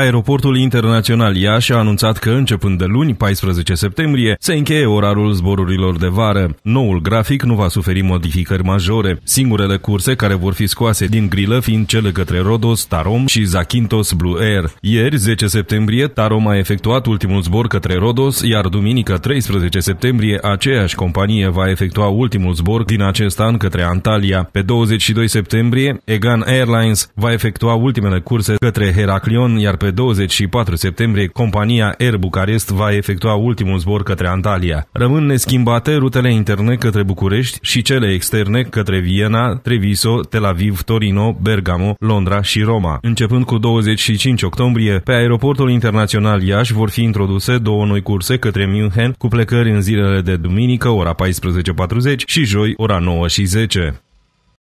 Aeroportul Internațional Iași a anunțat că începând de luni, 14 septembrie, se încheie orarul zborurilor de vară. Noul grafic nu va suferi modificări majore. Singurele curse care vor fi scoase din grilă fiind cele către Rodos, Tarom și Zakynthos Blue Air. Ieri, 10 septembrie, Tarom a efectuat ultimul zbor către Rodos, iar duminică 13 septembrie, aceeași companie va efectua ultimul zbor din acest an către Antalya. Pe 22 septembrie, Egan Airlines va efectua ultimele curse către Heraklion, iar pe pe 24 septembrie, compania Air Bucarest va efectua ultimul zbor către Antalya. Rămân neschimbate rutele interne către București și cele externe către Viena, Treviso, Tel Aviv, Torino, Bergamo, Londra și Roma. Începând cu 25 octombrie, pe aeroportul internațional Iași vor fi introduse două noi curse către München cu plecări în zilele de duminică ora 14.40 și joi ora 9:10.